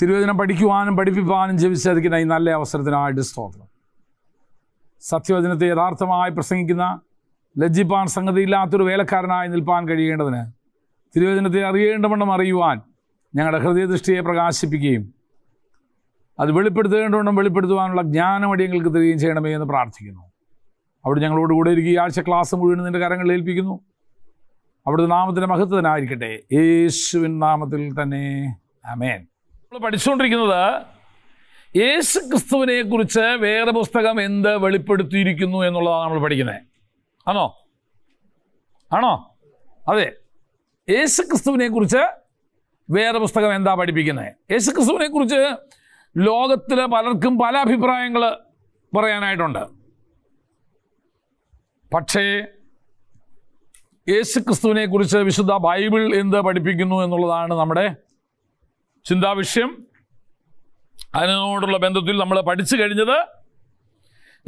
തിരുവചനം പഠിക്കുവാനും പഠിപ്പിക്കുവാനും ജീവിച്ചതിക്കുന്ന ഈ നല്ല അവസരത്തിനായിട്ട് സ്തോത്രം സത്യവചനത്തെ യഥാർത്ഥമായി പ്രസംഗിക്കുന്ന ലജ്ജിപ്പാൻ സംഗതിയില്ലാത്തൊരു വേലക്കാരനായി നിൽപ്പാൻ കഴിയേണ്ടതിന് തിരുവചനത്തെ അറിയേണ്ടവണ്ണം അറിയുവാൻ ഞങ്ങളുടെ ഹൃദയദൃഷ്ടിയെ പ്രകാശിപ്പിക്കുകയും അത് വെളിപ്പെടുത്തേണ്ടവണ്ണം വെളിപ്പെടുത്തുവാനുള്ള ജ്ഞാനം അടിയങ്ങൾക്ക് തരികയും ചെയ്യണമേ എന്ന് പ്രാർത്ഥിക്കുന്നു അവിടെ ഞങ്ങളോട് കൂടെ ഇരിക്കുക ഈ ആഴ്ച ക്ലാസ് മുഴുവൻ നിൻ്റെ കരങ്ങൾ ഏൽപ്പിക്കുന്നു അവിടുത്തെ നാമത്തിൻ്റെ മഹത്വനായിരിക്കട്ടെ യേശുവിൻ നാമത്തിൽ തന്നെ അമേൻ പഠിച്ചുകൊണ്ടിരിക്കുന്നത് യേശു ക്രിസ്തുവിനെ കുറിച്ച് വേറെ പുസ്തകം എന്ത് വെളിപ്പെടുത്തിയിരിക്കുന്നു എന്നുള്ളതാണ് നമ്മൾ പഠിക്കുന്നത് ആണോ ആണോ അതെ യേശു ക്രിസ്തുവിനെ കുറിച്ച് വേറെ പുസ്തകം എന്താ പഠിപ്പിക്കുന്നത് യേശു ക്രിസ്തുവിനെ കുറിച്ച് ലോകത്തിൽ പലർക്കും പല അഭിപ്രായങ്ങൾ പറയാനായിട്ടുണ്ട് പക്ഷേ യേശു ക്രിസ്തുവിനെ കുറിച്ച് വിശുദ്ധ ബൈബിൾ എന്ത് പഠിപ്പിക്കുന്നു എന്നുള്ളതാണ് നമ്മുടെ ചിന്താവിഷയം അതിനോടുള്ള ബന്ധത്തിൽ നമ്മൾ പഠിച്ചു കഴിഞ്ഞത്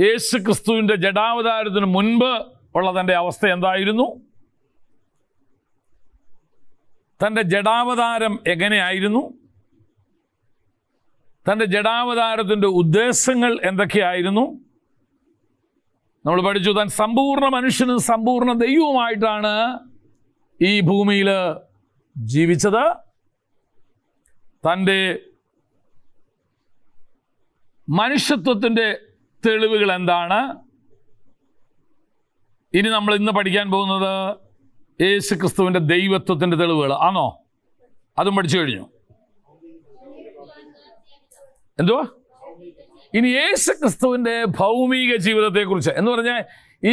യേശു ക്രിസ്തുവിൻ്റെ ജഡാവതാരത്തിന് മുൻപ് ഉള്ള തൻ്റെ അവസ്ഥ എന്തായിരുന്നു തൻ്റെ ജഡാവതാരം എങ്ങനെയായിരുന്നു തൻ്റെ ജഡാവതാരത്തിൻ്റെ ഉദ്ദേശങ്ങൾ എന്തൊക്കെയായിരുന്നു നമ്മൾ പഠിച്ചു താൻ സമ്പൂർണ്ണ മനുഷ്യനും സമ്പൂർണ്ണ ദൈവവുമായിട്ടാണ് ഈ ഭൂമിയിൽ ജീവിച്ചത് തൻ്റെ മനുഷ്യത്വത്തിൻ്റെ തെളിവുകൾ എന്താണ് ഇനി നമ്മൾ ഇന്ന് പഠിക്കാൻ പോകുന്നത് യേശു ക്രിസ്തുവിൻ്റെ ദൈവത്വത്തിൻ്റെ തെളിവുകൾ ആണോ അതും പഠിച്ചു കഴിഞ്ഞു എന്തുവാ ഇനി യേശു ക്രിസ്തുവിൻ്റെ ഭൗമിക ജീവിതത്തെക്കുറിച്ച് എന്ന് പറഞ്ഞാൽ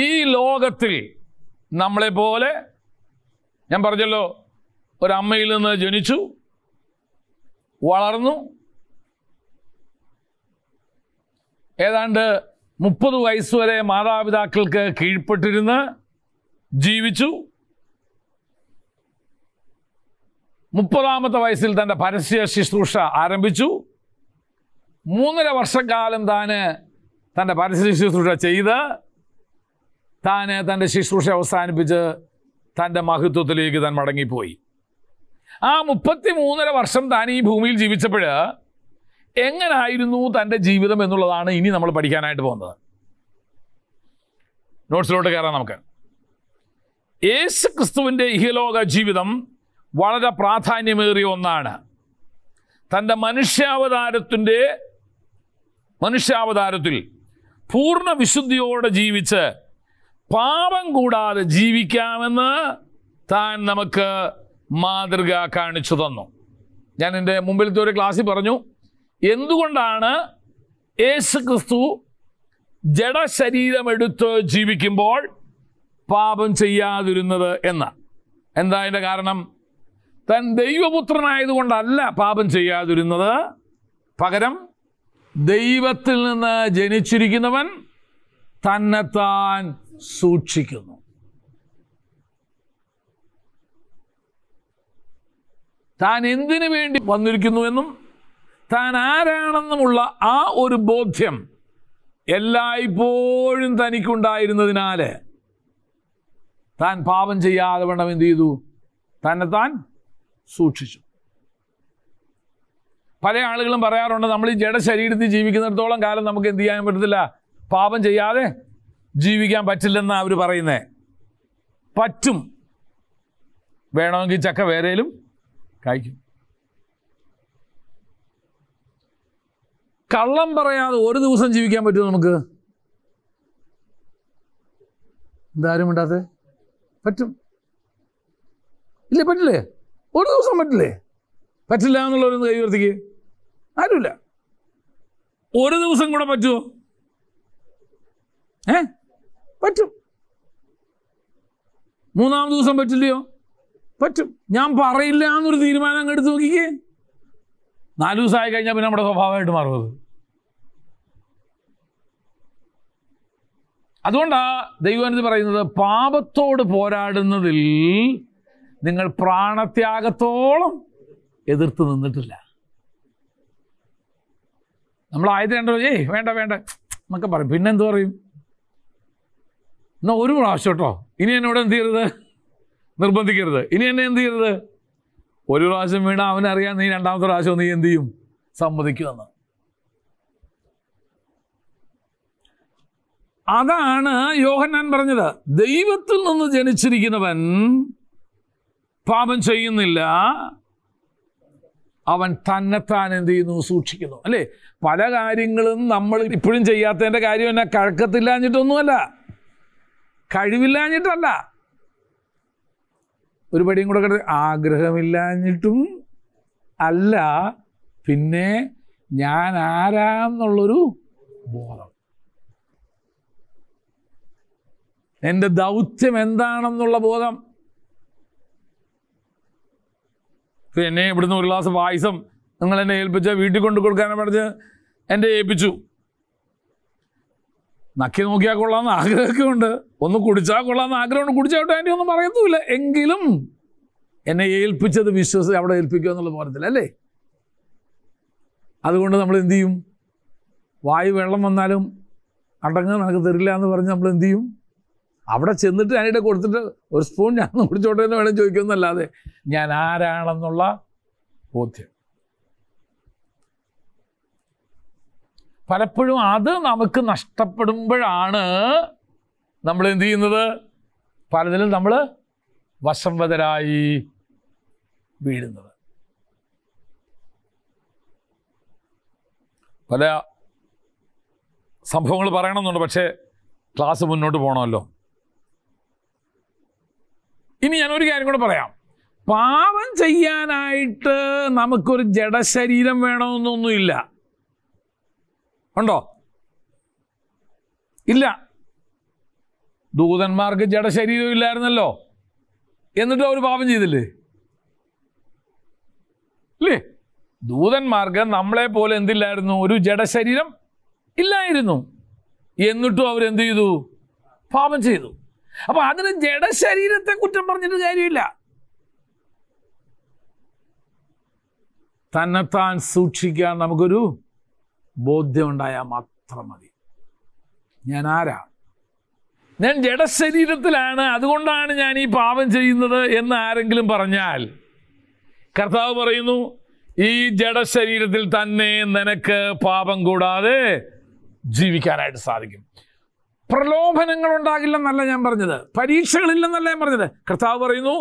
ഈ ലോകത്തിൽ നമ്മളെപ്പോലെ ഞാൻ പറഞ്ഞല്ലോ ഒരമ്മയിൽ നിന്ന് ജനിച്ചു വളർന്നു ഏതാണ്ട് മുപ്പത് വയസ്സ് വരെ മാതാപിതാക്കൾക്ക് കീഴ്പ്പെട്ടിരുന്ന് ജീവിച്ചു മുപ്പതാമത്തെ വയസ്സിൽ തൻ്റെ പരസ്യ ശുശ്രൂഷ ആരംഭിച്ചു മൂന്നര വർഷക്കാലം താന് തൻ്റെ പരസ്യ ശുശ്രൂഷ ചെയ്ത് താന് തൻ്റെ ശുശ്രൂഷ അവസാനിപ്പിച്ച് തൻ്റെ മഹത്വത്തിലേക്ക് താൻ മടങ്ങിപ്പോയി ആ മുപ്പത്തി മൂന്നര വർഷം താൻ ഈ ഭൂമിയിൽ ജീവിച്ചപ്പോൾ എങ്ങനായിരുന്നു തൻ്റെ ജീവിതം എന്നുള്ളതാണ് ഇനി നമ്മൾ പഠിക്കാനായിട്ട് പോകുന്നത് നോട്ട്സിലോട്ട് കയറാം നമുക്ക് യേശു ക്രിസ്തുവിൻ്റെ ഇഹലോക ജീവിതം വളരെ പ്രാധാന്യമേറിയ ഒന്നാണ് തൻ്റെ മനുഷ്യാവതാരത്തിൻ്റെ മനുഷ്യാവതാരത്തിൽ പൂർണ്ണ വിശുദ്ധിയോടെ ജീവിച്ച് പാപം കൂടാതെ ജീവിക്കാമെന്ന് താൻ നമുക്ക് മാതൃക കാണിച്ചു തന്നു ഞാൻ എൻ്റെ മുമ്പിലത്തെ ഒരു ക്ലാസ്സിൽ പറഞ്ഞു എന്തുകൊണ്ടാണ് യേശു ക്രിസ്തു ജഡശരീരമെടുത്ത് ജീവിക്കുമ്പോൾ പാപം ചെയ്യാതിരുന്നത് എന്ന് എന്താ അതിൻ്റെ കാരണം തൻ ദൈവപുത്രനായതുകൊണ്ടല്ല പാപം ചെയ്യാതിരുന്നത് പകരം ദൈവത്തിൽ നിന്ന് ജനിച്ചിരിക്കുന്നവൻ തന്നെത്താൻ സൂക്ഷിക്കുന്നു താൻ എന്തിനു വേണ്ടി വന്നിരിക്കുന്നുവെന്നും താൻ ആരാണെന്നുമുള്ള ആ ഒരു ബോധ്യം എല്ലായ്പ്പോഴും തനിക്കുണ്ടായിരുന്നതിനാൽ താൻ പാപം ചെയ്യാതെ വേണം എന്ത് ചെയ്തു തന്നെ താൻ സൂക്ഷിച്ചു പല ആളുകളും പറയാറുണ്ട് നമ്മൾ ഈ ജഡശരീരത്തിൽ ജീവിക്കുന്നിടത്തോളം കാലം നമുക്ക് എന്ത് ചെയ്യാൻ പറ്റത്തില്ല പാപം ചെയ്യാതെ ജീവിക്കാൻ പറ്റില്ലെന്നാണ് അവർ പറയുന്നത് പറ്റും വേണമെങ്കിൽ ചക്ക വേറെയും കഴിക്കും കള്ളം പറയാതെ ഒരു ദിവസം ജീവിക്കാൻ പറ്റുമോ നമുക്ക് എന്താരും ഇണ്ടാത്ത പറ്റും ഇല്ലേ പറ്റില്ലേ ഒരു ദിവസം പറ്റില്ലേ പറ്റില്ല എന്നുള്ളവരൊന്ന് കൈ ഉയർത്തിക്ക് ആരുമില്ല ഒരു ദിവസം കൂടെ പറ്റുമോ ഏ പറ്റും മൂന്നാം ദിവസം പറ്റില്ലയോ പറ്റും ഞാൻ പറയില്ല എന്നൊരു തീരുമാനം അങ്ങ് എടുത്ത് നോക്കിക്കേ നാല് ദിവസമായി കഴിഞ്ഞാൽ പിന്നെ നമ്മുടെ സ്വഭാവമായിട്ട് മാറും അതുകൊണ്ടാണ് ദൈവനത് പറയുന്നത് പാപത്തോട് പോരാടുന്നതിൽ നിങ്ങൾ പ്രാണത്യാഗത്തോളം എതിർത്ത് നിന്നിട്ടില്ല നമ്മൾ ആയത് രണ്ടോ ഏയ് വേണ്ട വേണ്ട എന്നൊക്കെ പറയും പിന്നെ എന്ത് പറയും എന്നാ ഒരു പ്രാവശ്യം കേട്ടോ ഇനി എന്നോട് എന്ത് ചെയ്യരുത് നിർബന്ധിക്കരുത് ഇനി എന്നെ എന്ത് ചെയ്യരുത് ഒരു പ്രാവശ്യം വീണ അവനറിയാം നീ രണ്ടാമത്തെ പ്രാവശ്യം നീ എന്ത് ചെയ്യും സമ്മതിക്കുമെന്ന് അതാണ് യോഹന്നാൻ പറഞ്ഞത് ദൈവത്തിൽ നിന്ന് ജനിച്ചിരിക്കുന്നവൻ പാപം ചെയ്യുന്നില്ല അവൻ തന്നെത്താൻ എന്ത് ചെയ്യുന്നു സൂക്ഷിക്കുന്നു അല്ലേ പല കാര്യങ്ങളും നമ്മൾ ഇപ്പോഴും ചെയ്യാത്തതിൻ്റെ കാര്യം എന്നെ കഴക്കത്തില്ലാഞ്ഞിട്ടൊന്നുമല്ല കഴിവില്ലാഞ്ഞിട്ടല്ല ഒരു പടിയും കൂടെ കിടന്ന് ആഗ്രഹമില്ലാഞ്ഞിട്ടും അല്ല പിന്നെ ഞാൻ ആരാന്നുള്ളൊരു ബോധം എൻ്റെ ദൗത്യം എന്താണെന്നുള്ള ബോധം എന്നെ ഇവിടുന്ന് ഒരു ഗ്ലാസ് പായസം നിങ്ങൾ എന്നെ ഏൽപ്പിച്ച വീട്ടിൽ കൊണ്ടു കൊടുക്കാനാണ് പറഞ്ഞ് എന്നെ ഏൽപ്പിച്ചു നക്കി നോക്കിയാൽ കൊള്ളാമെന്ന് ആഗ്രഹമൊക്കെ ഉണ്ട് ഒന്ന് കുടിച്ചാൽ എന്ന് ആഗ്രഹമുണ്ട് കുടിച്ചാവട്ടെ ആൻറ്റി ഒന്നും പറയത്തുമില്ല എങ്കിലും എന്നെ ഏൽപ്പിച്ചത് വിശ്വസിച്ച് അവിടെ ഏൽപ്പിക്കുക എന്നുള്ളത് പറഞ്ഞില്ല അല്ലേ അതുകൊണ്ട് നമ്മൾ എന്തു ചെയ്യും വായു വെള്ളം വന്നാലും അടങ്ങ് നമുക്ക് തരില്ല എന്ന് പറഞ്ഞ് നമ്മൾ എന്തു ചെയ്യും അവിടെ ചെന്നിട്ട് ഞാനിടെ കൊടുത്തിട്ട് ഒരു സ്പൂൺ ഞാൻ കുടിച്ചോട്ടെ എന്ന് വേണം ചോദിക്കുന്നല്ലാതെ ഞാൻ ആരാണെന്നുള്ള ബോധ്യം പലപ്പോഴും അത് നമുക്ക് നഷ്ടപ്പെടുമ്പോഴാണ് നമ്മൾ എന്ത് ചെയ്യുന്നത് പലതിലും നമ്മൾ വസംവതരായി വീഴുന്നത് പല സംഭവങ്ങൾ പറയണമെന്നുണ്ട് പക്ഷേ ക്ലാസ് മുന്നോട്ട് പോകണമല്ലോ ഇനി ഞാൻ ഒരു കാര്യം കൂടെ പറയാം പാവം ചെയ്യാനായിട്ട് നമുക്കൊരു ജഡശരീരം വേണമെന്നൊന്നുമില്ല ഉണ്ടോ ഇല്ല ദൂതന്മാർക്ക് ജഡശരീരം ഇല്ലായിരുന്നല്ലോ എന്നിട്ട് അവർ പാപം ചെയ്തില്ലേ ഇല്ലേ ദൂതന്മാർക്ക് നമ്മളെ പോലെ എന്തില്ലായിരുന്നു ഒരു ജഡശരീരം ഇല്ലായിരുന്നു എന്നിട്ടും അവരെന്ത് ചെയ്തു പാപം ചെയ്തു അപ്പൊ അതിന് ജഡശരീരത്തെ കുറ്റം പറഞ്ഞിട്ട് കാര്യമില്ല തന്നെത്താൻ സൂക്ഷിക്കാൻ നമുക്കൊരു ബോധ്യമുണ്ടായാൽ മാത്രം മതി ഞാൻ ആരാ ഞാൻ ജഡശരീരത്തിലാണ് അതുകൊണ്ടാണ് ഞാൻ ഈ പാപം ചെയ്യുന്നത് എന്ന് ആരെങ്കിലും പറഞ്ഞാൽ കർത്താവ് പറയുന്നു ഈ ജഡശരീരത്തിൽ തന്നെ നിനക്ക് പാപം കൂടാതെ ജീവിക്കാനായിട്ട് സാധിക്കും പ്രലോഭനങ്ങൾ ഉണ്ടാകില്ലെന്നല്ല ഞാൻ പറഞ്ഞത് പരീക്ഷകളില്ലെന്നല്ല ഞാൻ പറഞ്ഞത് കർത്താവ് പറയുന്നു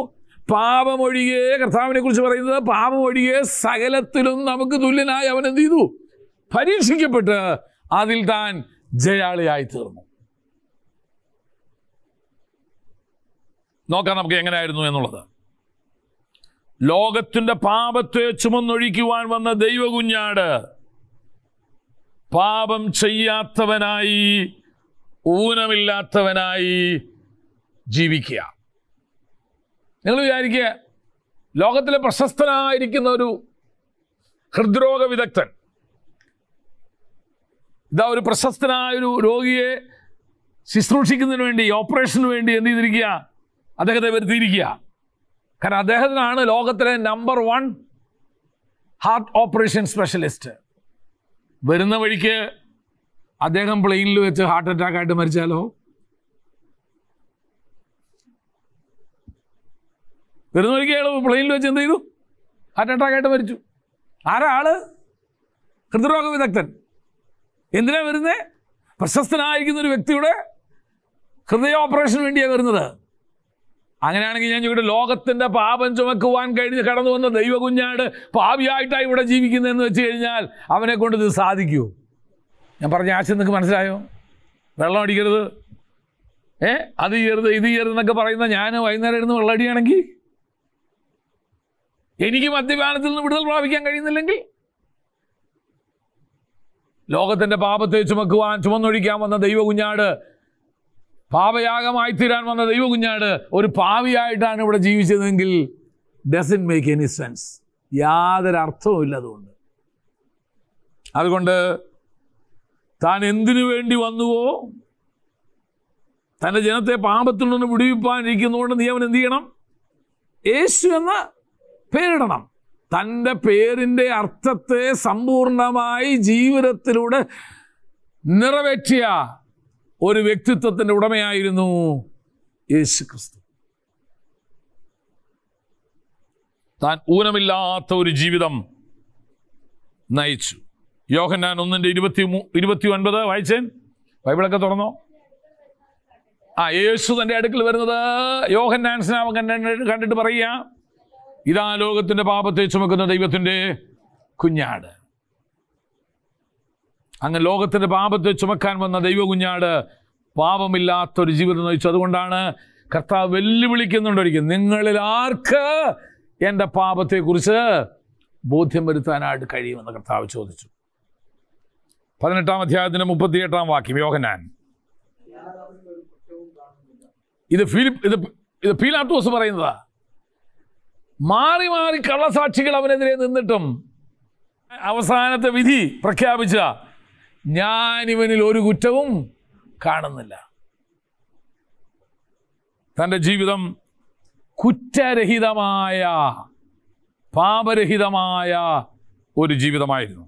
പാപമൊഴികെ കർത്താവിനെ കുറിച്ച് പറയുന്നത് പാപമൊഴികെ സകലത്തിലും നമുക്ക് തുല്യനായി അവൻ എന്ത് ചെയ്തു പരീക്ഷിക്കപ്പെട്ട് അതിൽ താൻ ജയാളിയായി തീർന്നു നോക്കാം നമുക്ക് എങ്ങനെയായിരുന്നു എന്നുള്ളത് ലോകത്തിൻ്റെ പാപത്തെ ചുമന്നൊഴിക്കുവാൻ വന്ന ദൈവകുഞ്ഞാട് പാപം ചെയ്യാത്തവനായി ഊനമില്ലാത്തവനായി ജീവിക്കുക നിങ്ങൾ വിചാരിക്കുക ലോകത്തിലെ പ്രശസ്തനായിരിക്കുന്ന ഒരു ഹൃദ്രോഗ വിദഗ്ധൻ ഇതാ ഒരു പ്രശസ്തനായ ഒരു രോഗിയെ ശുശ്രൂഷിക്കുന്നതിന് വേണ്ടി ഓപ്പറേഷന് വേണ്ടി എന്ത് ചെയ്തിരിക്കുക അദ്ദേഹത്തെ വരുത്തിയിരിക്കുക കാരണം അദ്ദേഹത്തിനാണ് ലോകത്തിലെ number one heart operation specialist വരുന്ന വഴിക്ക് അദ്ദേഹം പ്ലെയിനിൽ വെച്ച് ഹാർട്ട് അറ്റാക്ക് ആയിട്ട് മരിച്ചാലോ വരുന്ന വഴിക്ക് അയാൾ പ്ലെയിനിൽ വെച്ച് എന്ത് ചെയ്തു ഹാർട്ട് അറ്റാക്ക് ആയിട്ട് മരിച്ചു ആരാ ആള് ഹൃദ്രോഗ വിദഗ്ധൻ എന്തിനാ വരുന്നത് പ്രശസ്തനായിരിക്കുന്ന ഒരു വ്യക്തിയുടെ ഹൃദയ ഓപ്പറേഷന് വേണ്ടിയാണ് വരുന്നത് അങ്ങനെയാണെങ്കിൽ ഞാൻ ഇവിടെ ലോകത്തിൻ്റെ പാപം ചുമക്കുവാൻ കഴിഞ്ഞ് കടന്നു വന്ന ദൈവകുഞ്ഞാട് പാവിയായിട്ടാണ് ഇവിടെ ജീവിക്കുന്നതെന്ന് വെച്ച് കഴിഞ്ഞാൽ അവനെ കൊണ്ട് ഇത് സാധിക്കുമോ ഞാൻ പറഞ്ഞ ആശയം നിങ്ങൾക്ക് മനസ്സിലായോ വെള്ളം അടിക്കരുത് ഏ അത് ചെയ്യരുത് ഇത് ചെയ്യരുത് എന്നൊക്കെ പറയുന്ന ഞാൻ വൈകുന്നേരം ഇരുന്ന് വെള്ളം അടിയാണെങ്കിൽ എനിക്ക് മദ്യപാനത്തിൽ നിന്ന് വിടുതൽ പ്രാപിക്കാൻ കഴിയുന്നില്ലെങ്കിൽ ലോകത്തിൻ്റെ പാപത്തെ ചുമക്കുവാൻ ചുമന്നൊഴിക്കാൻ വന്ന ദൈവകുഞ്ഞാട് പാപയാഗമായി തീരാൻ വന്ന ദൈവകുഞ്ഞാട് ഒരു പാവിയായിട്ടാണ് ഇവിടെ ജീവിച്ചതെങ്കിൽ ഡസൻ മേക്ക് എനി സെൻസ് യാതൊരു അർത്ഥവുമില്ല അതുകൊണ്ട് അതുകൊണ്ട് താൻ എന്തിനു വേണ്ടി വന്നുവോ തൻ്റെ ജനത്തെ പാപത്തിൽ നിന്ന് വിടുവിപ്പാനിരിക്കുന്നതുകൊണ്ട് നീ അവൻ എന്ത് ചെയ്യണം യേശു എന്ന് പേരിടണം തൻ്റെ പേരിൻ്റെ അർത്ഥത്തെ സമ്പൂർണമായി ജീവിതത്തിലൂടെ നിറവേറ്റിയ ഒരു വ്യക്തിത്വത്തിൻ്റെ ഉടമയായിരുന്നു യേശു ക്രിസ്തു താൻ ഊനമില്ലാത്ത ഒരു ജീവിതം നയിച്ചു യോഹന്നാൻ ഒന്നിൻ്റെ ഇരുപത്തി ഇരുപത്തി ഒൻപത് വായിച്ചേൻ ബൈബിളൊക്കെ തുറന്നോ ആ യേശു തൻ്റെ അടുക്കൽ വരുന്നത് യോഹന്നാൻ സ്നാമം കണ്ടിട്ട് പറയുക ഇതാ ലോകത്തിൻ്റെ പാപത്തെ ചുമക്കുന്ന ദൈവത്തിൻ്റെ കുഞ്ഞാട് അങ്ങനെ ലോകത്തിൻ്റെ പാപത്തെ ചുമക്കാൻ വന്ന ദൈവ കുഞ്ഞാട് പാപമില്ലാത്തൊരു ജീവിതം നയിച്ചു അതുകൊണ്ടാണ് കർത്താവ് വെല്ലുവിളിക്കുന്നുണ്ടായിരിക്കും നിങ്ങളിൽ ആർക്ക് എൻ്റെ പാപത്തെക്കുറിച്ച് ബോധ്യം വരുത്താനായിട്ട് കഴിയുമെന്ന് കർത്താവ് ചോദിച്ചു പതിനെട്ടാം അധ്യായത്തിൻ്റെ മുപ്പത്തിയെട്ടാം വാക്യം യോഹനാൻ ഇത് ഫിലിപ്പ് ഇത് ഇത് പീലാത്തോസ് പറയുന്നതാണ് മാറി മാറി കള്ളസാക്ഷികൾ അവനെതിരെ നിന്നിട്ടും അവസാനത്തെ വിധി പ്രഖ്യാപിച്ച ഞാൻ ഇവനിൽ ഒരു കുറ്റവും കാണുന്നില്ല തൻ്റെ ജീവിതം കുറ്റരഹിതമായ പാപരഹിതമായ ഒരു ജീവിതമായിരുന്നു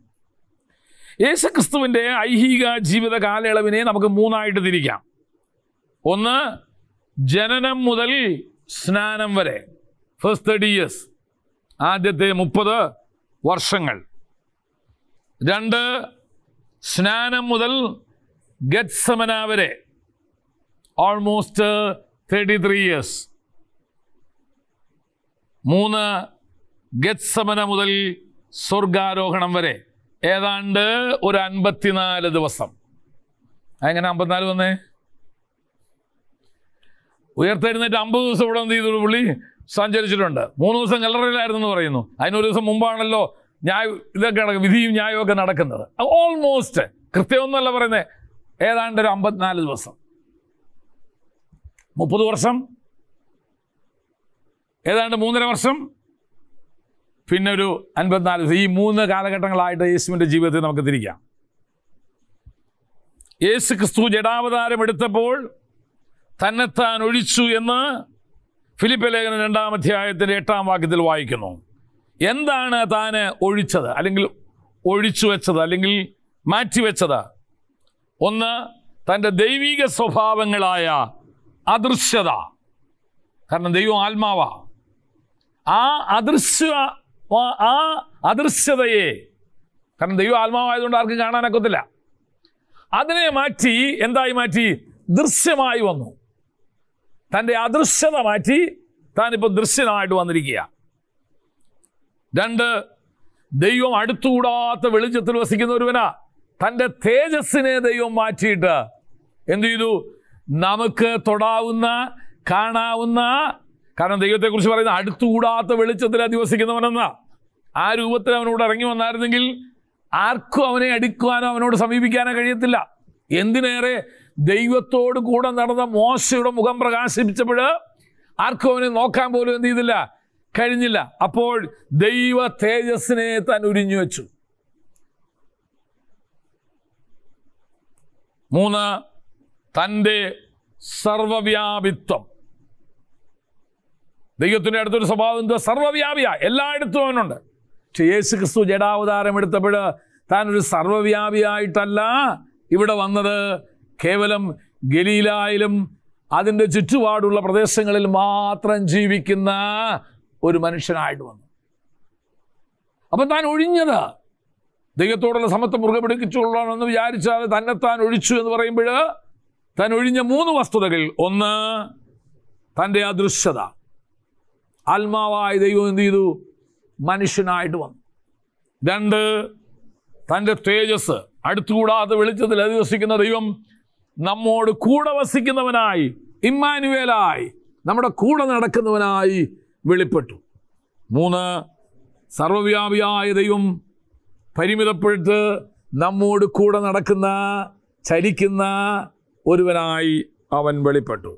യേശുക്രിസ്തുവിൻ്റെ ഐഹിക ജീവിത കാലയളവിനെ നമുക്ക് മൂന്നായിട്ട് തിരിക്കാം ഒന്ന് ജനനം മുതൽ സ്നാനം വരെ ഫസ്റ്റ് തേർട്ടി ഇയേഴ്സ് ആദ്യത്തെ മുപ്പത് വർഷങ്ങൾ രണ്ട് സ്നാനം മുതൽ ഗത്സമന വരെ ഓൾമോസ്റ്റ് തേർട്ടി ത്രീ ഇയേഴ്സ് മൂന്ന് ഗത്സമന മുതൽ സ്വർഗാരോഹണം വരെ ഏതാണ്ട് ഒരു അൻപത്തിനാല് ദിവസം എങ്ങനെ അമ്പത്തിനാല് വന്നേ ഉയർത്തെഴുന്നേറ്റ് അമ്പത് ദിവസം ഇവിടെ എന്ത് ചെയ്തു പുള്ളി സഞ്ചരിച്ചിട്ടുണ്ട് മൂന്ന് ദിവസം കല്ലറയിലായിരുന്നു എന്ന് പറയുന്നു അതിനൊരു ദിവസം മുമ്പാണല്ലോ ന്യായ ഇതൊക്കെ വിധിയും ന്യായവും ഒക്കെ നടക്കുന്നത് ഓൾമോസ്റ്റ് കൃത്യമൊന്നുമല്ല പറയുന്നത് ഏതാണ്ട് ഒരു അമ്പത്തിനാല് ദിവസം മുപ്പത് വർഷം ഏതാണ്ട് മൂന്നര വർഷം പിന്നെ ഒരു അൻപത്തിനാല് ദിവസം ഈ മൂന്ന് കാലഘട്ടങ്ങളായിട്ട് യേശുവിൻ്റെ ജീവിതത്തെ നമുക്ക് തിരിക്കാം യേശു ക്രിസ്തു ജഡാവതാരം എടുത്തപ്പോൾ തന്നെത്താൻ ഒഴിച്ചു എന്ന് ഫിലിപ്പ് ലേഖനം രണ്ടാം അധ്യായത്തിൻ്റെ എട്ടാം വാക്യത്തിൽ വായിക്കുന്നു എന്താണ് താൻ ഒഴിച്ചത് അല്ലെങ്കിൽ ഒഴിച്ചു വെച്ചത് അല്ലെങ്കിൽ മാറ്റിവെച്ചത് ഒന്ന് തൻ്റെ ദൈവിക സ്വഭാവങ്ങളായ അദൃശ്യത കാരണം ദൈവം ആത്മാവ ആ അദൃശ്യ ആ അദൃശ്യതയെ കാരണം ദൈവം ആത്മാവായതുകൊണ്ട് ആർക്കും കാണാനൊക്കത്തില്ല അതിനെ മാറ്റി എന്തായി മാറ്റി ദൃശ്യമായി വന്നു തൻ്റെ അദൃശ്യത മാറ്റി താനിപ്പോൾ ദൃശ്യനായിട്ട് വന്നിരിക്കുക രണ്ട് ദൈവം അടുത്തുകൂടാത്ത വെളിച്ചത്തിൽ വസിക്കുന്ന ഒരുവനാ തൻ്റെ തേജസ്സിനെ ദൈവം മാറ്റിയിട്ട് എന്തു ചെയ്തു നമുക്ക് തൊടാവുന്ന കാണാവുന്ന കാരണം ദൈവത്തെക്കുറിച്ച് പറയുന്ന അടുത്തുകൂടാത്ത വെളിച്ചത്തിൽ അധിവസിക്കുന്നവനെന്ന ആ രൂപത്തിൽ അവനോട് ഇറങ്ങി വന്നായിരുന്നെങ്കിൽ ആർക്കും അവനെ അടിക്കുവാനോ അവനോട് സമീപിക്കാനോ കഴിയത്തില്ല എന്തിനേറെ ദൈവത്തോട് കൂടെ നടന്ന മോശയുടെ മുഖം പ്രകാശിപ്പിച്ചപ്പോൾ ആർക്കും അവനെ നോക്കാൻ പോലും എന്ത് ചെയ്തില്ല കഴിഞ്ഞില്ല അപ്പോൾ ദൈവ തേജസ്സിനെ താൻ ഉരിഞ്ഞു വെച്ചു മൂന്ന് തൻ്റെ സർവവ്യാപിത്വം ദൈവത്തിൻ്റെ അടുത്തൊരു സ്വഭാവം എന്തോ സർവവ്യാപിയ എല്ലായിടത്തും അവനുണ്ട് പക്ഷെ യേശു ക്രിസ്തു ജഡാവതാരം എടുത്തപ്പോൾ താൻ ഒരു സർവവ്യാപിയായിട്ടല്ല ഇവിടെ വന്നത് കേവലം ഗലീലായാലും അതിൻ്റെ ചുറ്റുപാടുള്ള പ്രദേശങ്ങളിൽ മാത്രം ജീവിക്കുന്ന ഒരു മനുഷ്യനായിട്ട് വന്നു അപ്പം താൻ ഒഴിഞ്ഞത് ദൈവത്തോടുള്ള സമത്വം മുറുകെ പിടിച്ചുകൊള്ളണമെന്ന് വിചാരിച്ചാൽ തന്നെത്താൻ ഒഴിച്ചു എന്ന് പറയുമ്പോൾ താൻ ഒഴിഞ്ഞ മൂന്ന് വസ്തുതകൾ ഒന്ന് തൻ്റെ അദൃശ്യത ആത്മാവായ ദൈവം എന്ത് ചെയ്തു മനുഷ്യനായിട്ട് വന്നു രണ്ട് തൻ്റെ തേജസ് അടുത്തുകൂടാതെ വെളിച്ചത്തിൽ അധിവസിക്കുന്ന ദൈവം നമ്മോട് കൂടെ വസിക്കുന്നവനായി ഇമ്മാനുവേലായി നമ്മുടെ കൂടെ നടക്കുന്നവനായി വെളിപ്പെട്ടു മൂന്ന് സർവവ്യാപിയായ ദൈവം പരിമിതപ്പെട്ട് നമ്മോട് കൂടെ നടക്കുന്ന ചരിക്കുന്ന ഒരുവനായി അവൻ വെളിപ്പെട്ടു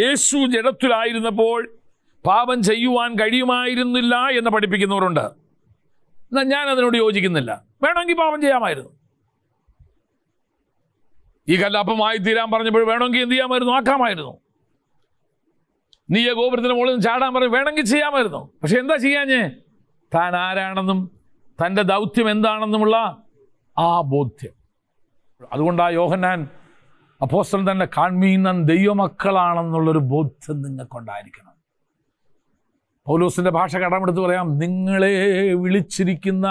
യേശു ജഡത്തിലായിരുന്നപ്പോൾ പാപം ചെയ്യുവാൻ കഴിയുമായിരുന്നില്ല എന്ന് പഠിപ്പിക്കുന്നവരുണ്ട് എന്നാൽ ഞാൻ അതിനോട് യോജിക്കുന്നില്ല വേണമെങ്കിൽ പാപം ചെയ്യാമായിരുന്നു ഈ കല്ലപ്പമായി തീരാൻ പറഞ്ഞപ്പോൾ വേണമെങ്കിൽ എന്ത് ചെയ്യാമായിരുന്നു ആക്കാമായിരുന്നു നീ ആ ഗോപുരത്തിന് മുകളിൽ നിന്ന് ചാടാൻ പറഞ്ഞു വേണമെങ്കിൽ ചെയ്യാമായിരുന്നു പക്ഷെ എന്താ ചെയ്യാഞ്ഞേ താൻ ആരാണെന്നും തൻ്റെ ദൗത്യം എന്താണെന്നുമുള്ള ആ ബോധ്യം അതുകൊണ്ട് ആ യോഹന്നാൻ അപ്പോസ്റ്റൽ തന്നെ കാൺമീന്നൻ ദൈവമക്കളാണെന്നുള്ളൊരു ബോധ്യം നിങ്ങൾക്കുണ്ടായിരിക്കണം പൗലോസിന്റെ ഭാഷ കടമെടുത്ത് പറയാം നിങ്ങളെ വിളിച്ചിരിക്കുന്ന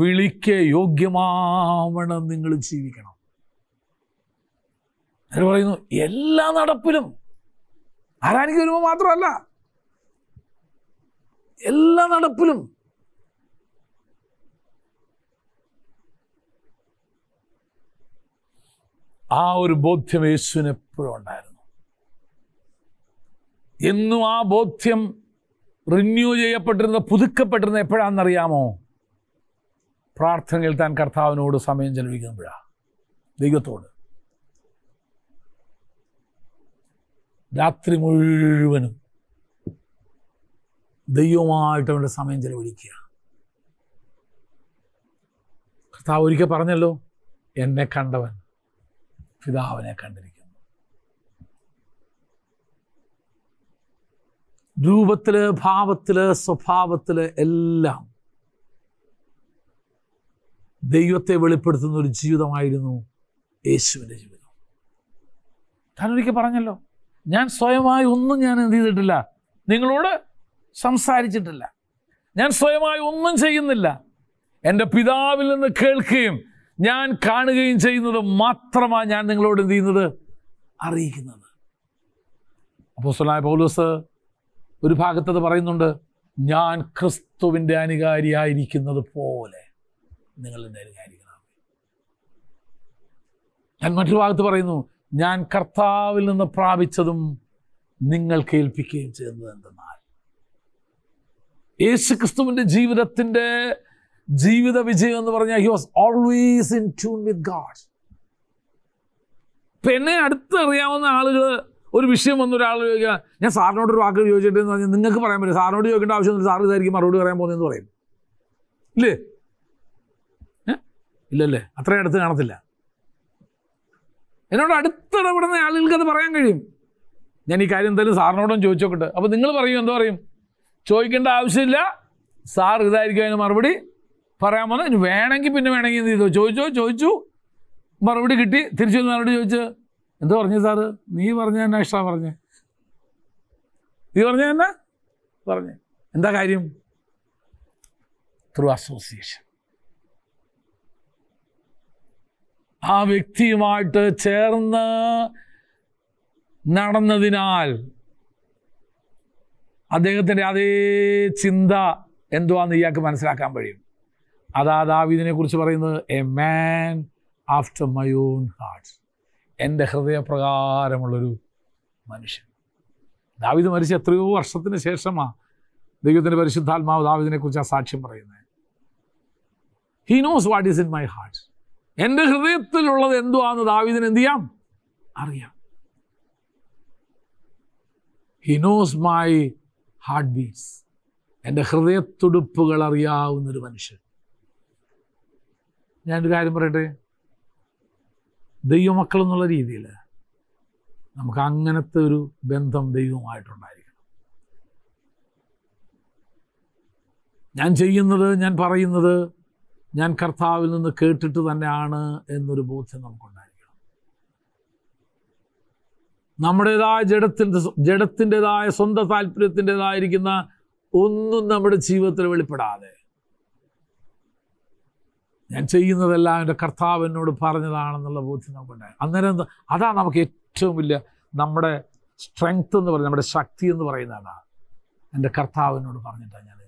വിളിക്ക് യോഗ്യമാവണം നിങ്ങൾ ജീവിക്കണം അതിൽ പറയുന്നു എല്ലാ നടപ്പിലും ആരാനിക്ക് വരുമ്പോൾ മാത്രമല്ല എല്ലാ നടപ്പിലും ആ ഒരു ബോധ്യം യേശുവിന് എപ്പോഴും ഉണ്ടായിരുന്നു എന്നും ആ ബോധ്യം റിന്യൂ ചെയ്യപ്പെട്ടിരുന്ന പുതുക്കപ്പെട്ടിരുന്ന എപ്പോഴാണെന്നറിയാമോ പ്രാർത്ഥനയിൽ താൻ കർത്താവിനോട് സമയം ചെലവഴിക്കുമ്പോഴാണ് ദൈവത്തോട് രാത്രി മുഴുവനും ദൈവമായിട്ട് അവൻ്റെ സമയം ചെലവഴിക്കുക കർത്താവ് ഒരിക്കൽ പറഞ്ഞല്ലോ എന്നെ കണ്ടവൻ പിതാവിനെ കണ്ടിരിക്കുന്നു രൂപത്തില് ഭാവത്തില് സ്വഭാവത്തില് എല്ലാം ദൈവത്തെ വെളിപ്പെടുത്തുന്ന ഒരു ജീവിതമായിരുന്നു യേശുവിൻ്റെ ജീവിതം താനൊരിക്കൽ പറഞ്ഞല്ലോ ഞാൻ സ്വയമായി ഒന്നും ഞാൻ എന്ത് ചെയ്തിട്ടില്ല നിങ്ങളോട് സംസാരിച്ചിട്ടില്ല ഞാൻ സ്വയമായി ഒന്നും ചെയ്യുന്നില്ല എൻ്റെ പിതാവിൽ നിന്ന് കേൾക്കുകയും ഞാൻ കാണുകയും ചെയ്യുന്നത് മാത്രമാണ് ഞാൻ നിങ്ങളോട് എന്ത് ചെയ്യുന്നത് അറിയിക്കുന്നത് അപ്പോൾ സ്വലായ പൗലോസ് ഒരു ഭാഗത്തത് പറയുന്നുണ്ട് ഞാൻ ക്രിസ്തുവിൻ്റെ അനുകാരിയായിരിക്കുന്നത് പോലെ നിങ്ങൾ അനുകാരികളാണ് ഞാൻ മറ്റൊരു ഭാഗത്ത് പറയുന്നു ഞാൻ കർത്താവിൽ നിന്ന് പ്രാപിച്ചതും നിങ്ങൾ കേൾപ്പിക്കുകയും ചെയ്യുന്നത് എന്തെന്നാൽ യേശു ക്രിസ്തുവിൻ്റെ ജീവിതത്തിൻ്റെ ജീവിത വിജയം എന്ന് പറഞ്ഞാൽ he was always in tune with God ഇപ്പം എന്നെ അടുത്തറിയാവുന്ന ആളുകൾ ഒരു വിഷയം വന്ന ഒരാൾ ചോദിക്കുക ഞാൻ സാറിനോട് ഒരു വാക്ക് ചോദിച്ചിട്ടെന്ന് പറഞ്ഞാൽ നിങ്ങൾക്ക് പറയാൻ പറ്റും സാറിനോട് ചോദിക്കേണ്ട ആവശ്യമൊന്നും സാർ ഇതായിരിക്കും മറുപടി പറയാൻ പോകുന്നതെന്ന് പറയും ഇല്ലേ ഇല്ലല്ലേ അത്രയും അടുത്ത് കാണത്തില്ല എന്നോട് അടുത്തിടപെടുന്ന ആളുകൾക്ക് അത് പറയാൻ കഴിയും ഞാൻ ഈ കാര്യം എന്തായാലും സാറിനോടും ചോദിച്ചു നോക്കട്ടെ അപ്പോൾ നിങ്ങൾ പറയും എന്താ പറയും ചോദിക്കേണ്ട ആവശ്യമില്ല സാർ ഇതായിരിക്കും അതിന് മറുപടി പറയാൻ പോകുന്നത് ഇനി വേണമെങ്കിൽ പിന്നെ വേണമെങ്കിൽ എന്ത് ചെയ്തു ചോദിച്ചോ ചോദിച്ചു മറുപടി കിട്ടി തിരിച്ചു വന്ന് മറുപടി ചോദിച്ച് എന്ത് പറഞ്ഞു സാറ് നീ പറഞ്ഞ തന്നെ ഇഷ്ടമാണ് പറഞ്ഞേ നീ പറഞ്ഞ തന്നെ പറഞ്ഞേ എന്താ കാര്യം ത്രൂ അസോസിയേഷൻ ആ വ്യക്തിയുമായിട്ട് ചേർന്ന് നടന്നതിനാൽ അദ്ദേഹത്തിൻ്റെ അതേ ചിന്ത എന്തുവാന്ന് ഇയാൾക്ക് മനസ്സിലാക്കാൻ കഴിയും അതാ ദാവീദിനെ കുറിച്ച് പറയുന്നത് a man after my own heart എൻ്റെ ഹൃദയപ്രകാരമുള്ളൊരു മനുഷ്യൻ ദാവിദ് മരിച്ച എത്രയോ വർഷത്തിന് ശേഷമാണ് ദൈവത്തിൻ്റെ പരിശുദ്ധാത്മാവ് കുറിച്ച് ആ സാക്ഷ്യം പറയുന്നത് he knows what is in my heart എൻ്റെ ഹൃദയത്തിലുള്ളത് എന്തുവാന്ന് ദാവിദിന് എന്ത് ചെയ്യാം അറിയാം he knows my heart beats എൻ്റെ ഹൃദയത്തുടുപ്പുകൾ അറിയാവുന്നൊരു മനുഷ്യൻ ഞാനൊരു കാര്യം പറയട്ടെ ദൈവമക്കൾ എന്നുള്ള രീതിയിൽ നമുക്ക് അങ്ങനത്തെ ഒരു ബന്ധം ദൈവമായിട്ടുണ്ടായിരിക്കണം ഞാൻ ചെയ്യുന്നത് ഞാൻ പറയുന്നത് ഞാൻ കർത്താവിൽ നിന്ന് കേട്ടിട്ട് തന്നെയാണ് എന്നൊരു ബോധ്യം നമുക്കുണ്ടായിരിക്കണം നമ്മുടേതായ ജഡത്തിൻ്റെ ജഡത്തിൻ്റെതായ സ്വന്തം താല്പര്യത്തിൻ്റെതായിരിക്കുന്ന ഒന്നും നമ്മുടെ ജീവിതത്തിൽ വെളിപ്പെടാതെ ഞാൻ ചെയ്യുന്നതെല്ലാം എൻ്റെ കർത്താവ് എന്നോട് പറഞ്ഞതാണെന്നുള്ള ബോധ്യം നമുക്കുണ്ടായി അന്നേരം അതാണ് നമുക്ക് ഏറ്റവും വലിയ നമ്മുടെ സ്ട്രെങ്ത് എന്ന് പറയുന്നത് നമ്മുടെ ശക്തി എന്ന് പറയുന്നതാണ് എൻ്റെ കർത്താവിനോട് പറഞ്ഞിട്ടാണ് ഞാൻ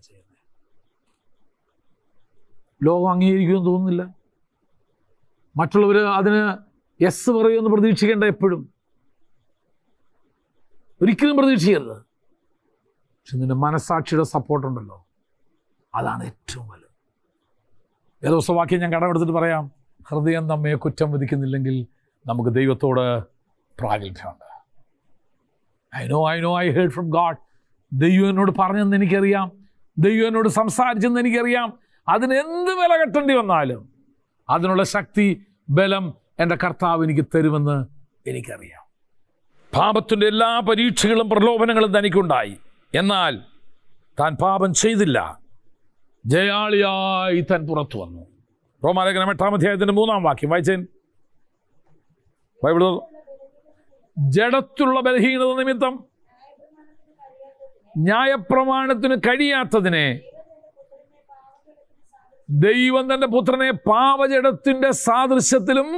ലോകം അംഗീകരിക്കുമെന്ന് തോന്നുന്നില്ല മറ്റുള്ളവർ അതിന് എസ് പറയുമെന്ന് പ്രതീക്ഷിക്കേണ്ട എപ്പോഴും ഒരിക്കലും പ്രതീക്ഷിക്കരുത് പക്ഷെ നിന്റെ മനസ്സാക്ഷിയുടെ സപ്പോർട്ടുണ്ടല്ലോ അതാണ് ഏറ്റവും വലുത് വാക്യം ഞാൻ കടമെടുത്തിട്ട് പറയാം ഹൃദയം നമ്മെ കുറ്റം വിധിക്കുന്നില്ലെങ്കിൽ നമുക്ക് ദൈവത്തോട് പ്രാഗൽഭ്യമുണ്ട് I know I know I heard from God ദൈവനോട് പറഞ്ഞെന്ന് എനിക്കറിയാം ദൈവനോട് സംസാരിച്ചെന്ന് എനിക്കറിയാം അതിന് എന്ത് വില കെട്ടേണ്ടി വന്നാലും അതിനുള്ള ശക്തി ബലം എൻ്റെ കർത്താവ് എനിക്ക് തരുമെന്ന് എനിക്കറിയാം പാപത്തിൻ്റെ എല്ലാ പരീക്ഷകളും പ്രലോഭനങ്ങളും തനിക്കുണ്ടായി എന്നാൽ താൻ പാപം ചെയ്തില്ല ജയാളിയായി താൻ പുറത്തു വന്നു റോമാലേഖനം എട്ടാം അധ്യായത്തിൻ്റെ മൂന്നാം വാക്യം വായിച്ചേൻ ബൈബിൾ ജഡത്തുള്ള ബലഹീനത നിമിത്തം ന്യായപ്രമാണത്തിന് കഴിയാത്തതിനെ ദൈവം തൻ്റെ പുത്രനെ പാപജടത്തിൻ്റെ സാദൃശ്യത്തിലും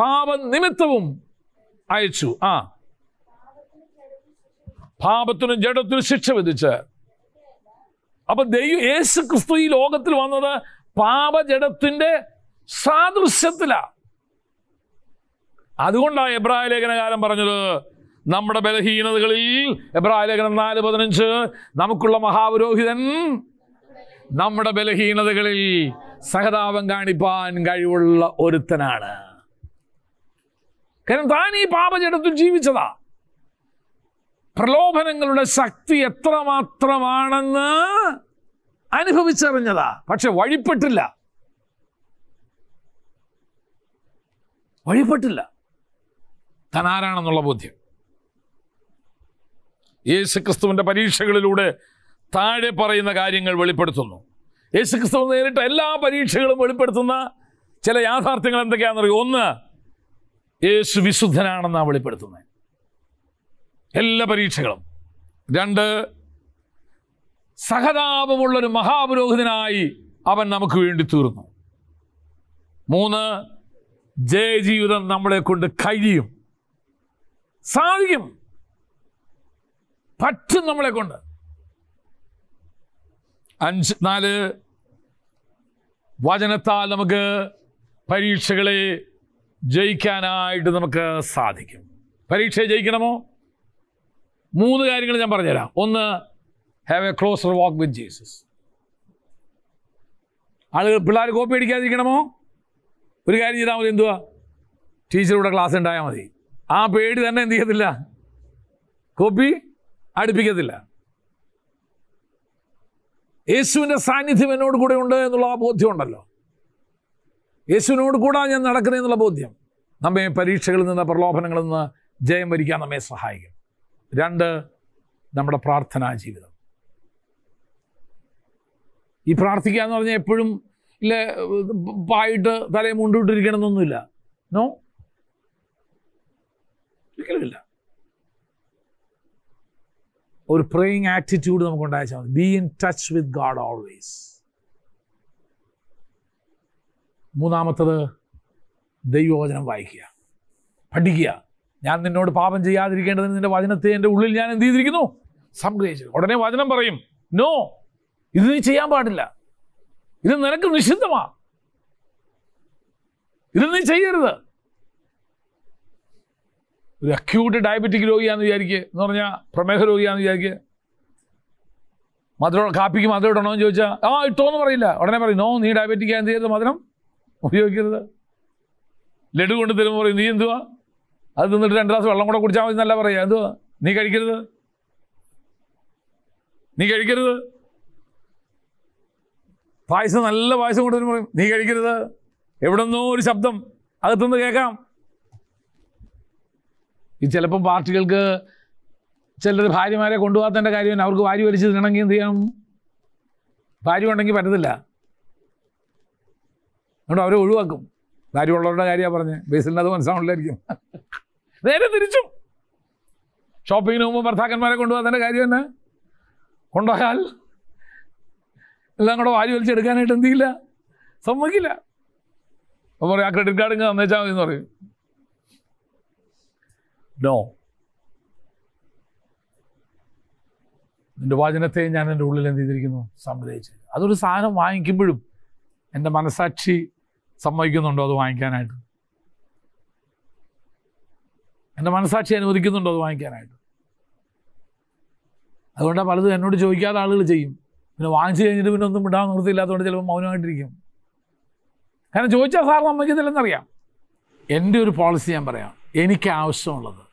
പാപനിമിത്തവും അയച്ചു ആ പാപത്തിനും ജഡത്തിനും ശിക്ഷ വിധിച്ച് അപ്പൊ ദൈവം യേശു ക്രിസ്തു ഈ ലോകത്തിൽ വന്നത് പാപജടത്തിന്റെ സാദൃശ്യത്തിലാ അതുകൊണ്ടാണ് എബ്രാഹിം ലേഖനകാലം പറഞ്ഞത് നമ്മുടെ ബലഹീനതകളിൽ എബ്രാഹിം ലേഖനം നാല് പതിനഞ്ച് നമുക്കുള്ള മഹാപുരോഹിതൻ നമ്മുടെ ബലഹീനതകളിൽ സഹതാപം കാണിപ്പാൻ കഴിവുള്ള ഒരുത്തനാണ് കാരണം താൻ ഈ പാപചടത്തിൽ ജീവിച്ചതാ പ്രലോഭനങ്ങളുടെ ശക്തി എത്രമാത്രമാണെന്ന് അനുഭവിച്ചറിഞ്ഞതാ പക്ഷെ വഴിപ്പെട്ടില്ല വഴിപ്പെട്ടില്ല താൻ ആരാണെന്നുള്ള ബോധ്യം യേശുക്രിസ്തുവിന്റെ പരീക്ഷകളിലൂടെ താഴെ പറയുന്ന കാര്യങ്ങൾ വെളിപ്പെടുത്തുന്നു യേശുക്രിസ്തു നേരിട്ട എല്ലാ പരീക്ഷകളും വെളിപ്പെടുത്തുന്ന ചില യാഥാർത്ഥ്യങ്ങൾ എന്തൊക്കെയാണെന്നറിയോ ഒന്ന് യേശു വിശുദ്ധനാണെന്നാണ് വെളിപ്പെടുത്തുന്നത് എല്ലാ പരീക്ഷകളും രണ്ട് സഹതാപമുള്ളൊരു മഹാപുരോഹിതനായി അവൻ നമുക്ക് വേണ്ടി തീർന്നു മൂന്ന് ജയജീവിതം നമ്മളെ കൊണ്ട് കഴിയും സാധിക്കും പറ്റും നമ്മളെ കൊണ്ട് അഞ്ച് നാല് വചനത്താൽ നമുക്ക് പരീക്ഷകളെ ജയിക്കാനായിട്ട് നമുക്ക് സാധിക്കും പരീക്ഷയെ ജയിക്കണമോ മൂന്ന് കാര്യങ്ങൾ ഞാൻ പറഞ്ഞുതരാം ഒന്ന് have a closer walk with Jesus ആളുകൾ പിള്ളേർ കോപ്പി അടിക്കാതിരിക്കണമോ ഒരു കാര്യം ചെയ്താൽ മതി എന്തുവാ ടീച്ചറുടെ ക്ലാസ് ഉണ്ടായാൽ മതി ആ പേടി തന്നെ എന്ത് ചെയ്യത്തില്ല കോപ്പി അടുപ്പിക്കത്തില്ല യേശുവിൻ്റെ സാന്നിധ്യം എന്നോട് കൂടെ ഉണ്ട് എന്നുള്ള ആ ബോധ്യമുണ്ടല്ലോ യേശുവിനോട് കൂടെ ഞാൻ നടക്കുന്നത് എന്നുള്ള ബോധ്യം നമ്മെ പരീക്ഷകളിൽ നിന്ന് പ്രലോഭനങ്ങളിൽ നിന്ന് ജയം വരിക്കാൻ നമ്മെ സഹായിക്കും രണ്ട് നമ്മുടെ പ്രാർത്ഥനാ ജീവിതം ഈ പ്രാർത്ഥിക്കുക എന്ന് പറഞ്ഞാൽ എപ്പോഴും ഇല്ലേ പായിട്ട് തലയെ മുണ്ടിട്ടിരിക്കണമെന്നൊന്നുമില്ല നോ ഒരിക്കലുമില്ല ഒരു പ്രേയിങ് ആറ്റിറ്റ്യൂഡ് നമുക്ക് ഉണ്ടായാൽ മതി be in touch with God always മൂന്നാമത്തത് ദൈവവചനം വായിക്കുക പഠിക്കുക ഞാൻ നിന്നോട് പാപം ചെയ്യാതിരിക്കേണ്ടതിന് നിന്റെ വചനത്തെ എൻ്റെ ഉള്ളിൽ ഞാൻ എന്ത് ചെയ്തിരിക്കുന്നു സംഗ്രഹിച്ചു ഉടനെ വചനം പറയും നോ ഇത് നീ ചെയ്യാൻ പാടില്ല ഇത് നിനക്ക് നിഷിദ്ധമാണ് ഇത് നീ ചെയ്യരുത് ഒരു അക്യൂട്ട് ഡയബറ്റിക് രോഗിയാണെന്ന് വിചാരിക്കുക എന്ന് പറഞ്ഞാൽ പ്രമേഹ രോഗിയാണെന്ന് വിചാരിക്കുക മധുരം കാപ്പിക്ക് മധുരം ഇടണോ എന്ന് ചോദിച്ചാൽ ആ ഇട്ടോന്ന് പറയില്ല ഉടനെ പറയും നോ നീ ഡയബറ്റിക് എന്ത് ചെയ്യരുത് മധുരം ഉപയോഗിക്കരുത് ലഡു കൊണ്ട് തരുമ്പോൾ പറയും നീ എന്തുവാ അത് തിന്നിട്ട് രണ്ട് ഗ്ലാസ് വെള്ളം കൂടെ കുടിച്ചാൽ മതി എന്നല്ല പറയുക എന്തുവാ നീ കഴിക്കരുത് നീ കഴിക്കരുത് പായസം നല്ല പായസം കൊണ്ടുവരുമ്പോൾ പറയും നീ കഴിക്കരുത് എവിടെ നിന്നോ ഒരു ശബ്ദം അകത്തുനിന്ന് കേൾക്കാം ഈ ചിലപ്പോൾ പാർട്ടികൾക്ക് ചിലർ ഭാര്യമാരെ കൊണ്ടുപോകാത്തതിൻ്റെ കാര്യം അവർക്ക് വാരി വലിച്ച് തിന്നണമെങ്കിൽ എന്ത് ചെയ്യണം ഭാര്യ ഉണ്ടെങ്കിൽ പറ്റത്തില്ല അതുകൊണ്ട് അവരെ ഒഴിവാക്കും ഭാര്യ ഉള്ളവരുടെ കാര്യമാണ് പറഞ്ഞത് ബേസിലിന് അത് മനസ്സിലാവില്ലായിരിക്കും നേരെ തിരിച്ചും ഷോപ്പിങ്ങിന് പോകുമ്പോൾ ഭർത്താക്കന്മാരെ കൊണ്ടുപോകാത്ത കാര്യം തന്നെ കൊണ്ടുപോയാൽ എല്ലാം കൂടെ വാരി വലിച്ചെടുക്കാനായിട്ട് എന്ത് ചെയ്യില്ല സമ്മതിക്കില്ല അപ്പോൾ പറയും ആ ക്രെഡിറ്റ് കാർഡ് ഇങ്ങനെ തന്നേച്ചാൽ മതി എന്ന് പറയും നോ നിന്റെ വചനത്തെ ഞാൻ എൻ്റെ ഉള്ളിൽ എന്ത് ചെയ്തിരിക്കുന്നു സംഗ്രഹിച്ച് അതൊരു സാധനം വാങ്ങിക്കുമ്പോഴും എൻ്റെ മനസാക്ഷി സമ്മതിക്കുന്നുണ്ടോ അത് വാങ്ങിക്കാനായിട്ട് എൻ്റെ മനസാക്ഷി അനുവദിക്കുന്നുണ്ടോ അത് വാങ്ങിക്കാനായിട്ട് അതുകൊണ്ടാണ് പലതും എന്നോട് ചോദിക്കാത്ത ആളുകൾ ചെയ്യും പിന്നെ വാങ്ങിച്ചു കഴിഞ്ഞിട്ട് പിന്നെ ഒന്നും ഇടാൻ നിർത്തിയില്ലാത്തതുകൊണ്ട് ചിലപ്പോൾ മൗനമായിട്ടിരിക്കും കാരണം ചോദിച്ചാൽ സാർ സമ്മതിക്കുന്നില്ലെന്നറിയാം എൻ്റെ ഒരു പോളിസി ഞാൻ പറയാം എനിക്ക് ആവശ്യമുള്ളത്